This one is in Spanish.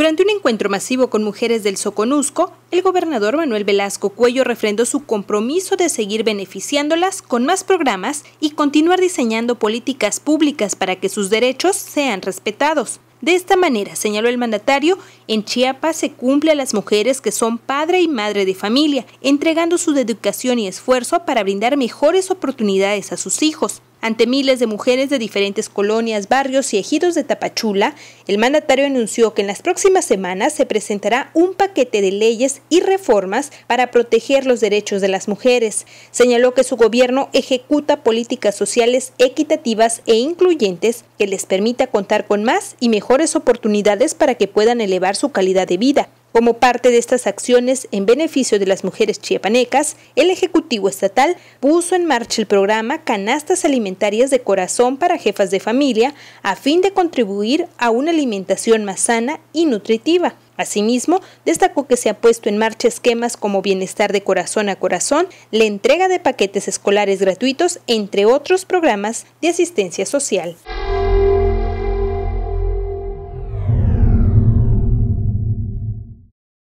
Durante un encuentro masivo con mujeres del Soconusco, el gobernador Manuel Velasco Cuello refrendó su compromiso de seguir beneficiándolas con más programas y continuar diseñando políticas públicas para que sus derechos sean respetados. De esta manera, señaló el mandatario, en Chiapas se cumple a las mujeres que son padre y madre de familia, entregando su dedicación y esfuerzo para brindar mejores oportunidades a sus hijos. Ante miles de mujeres de diferentes colonias, barrios y ejidos de Tapachula, el mandatario anunció que en las próximas semanas se presentará un paquete de leyes y reformas para proteger los derechos de las mujeres. Señaló que su gobierno ejecuta políticas sociales equitativas e incluyentes que les permita contar con más y mejores oportunidades para que puedan elevar su calidad de vida. Como parte de estas acciones en beneficio de las mujeres chiapanecas, el Ejecutivo Estatal puso en marcha el programa Canastas Alimentarias de Corazón para Jefas de Familia a fin de contribuir a una alimentación más sana y nutritiva. Asimismo, destacó que se ha puesto en marcha esquemas como Bienestar de Corazón a Corazón, la entrega de paquetes escolares gratuitos, entre otros programas de asistencia social.